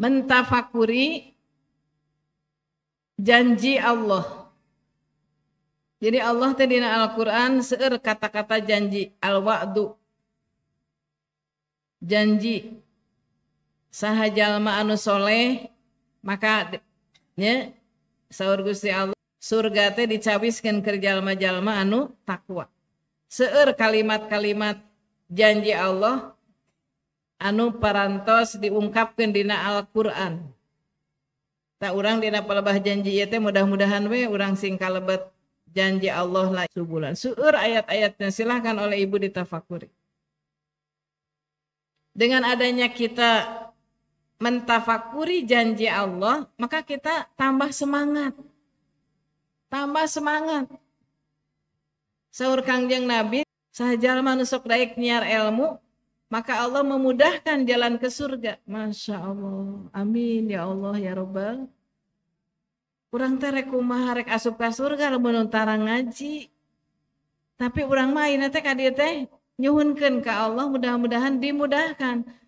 mentafakuri janji Allah. Jadi Allah tadi dina Al-Qur'an seer kata-kata janji al-wa'du. Janji saha jalma anu soleh maka nya saur Gusti Allah surga teh dicawiskeun kerja jalma-jalma anu takwa. seer kalimat-kalimat janji Allah anu parantos diungkapkan dina Al Qur'an tak orang dina pelebah janji ya mudah-mudahan we orang singkal lebat janji Allah lah subulan suur ayat-ayatnya silahkan oleh ibu ditafakuri dengan adanya kita mentafakuri janji Allah maka kita tambah semangat tambah semangat saur kangjeng Nabi sahaja manusia daik nyiar ilmu maka Allah memudahkan jalan ke surga. Masya Allah. Amin ya Allah ya Robbal. Kurang terek kumaha rek asup ke surga lamun tarang ngaji. Tapi orang main teh ka teh nyuhunkeun ke Allah mudah-mudahan dimudahkan.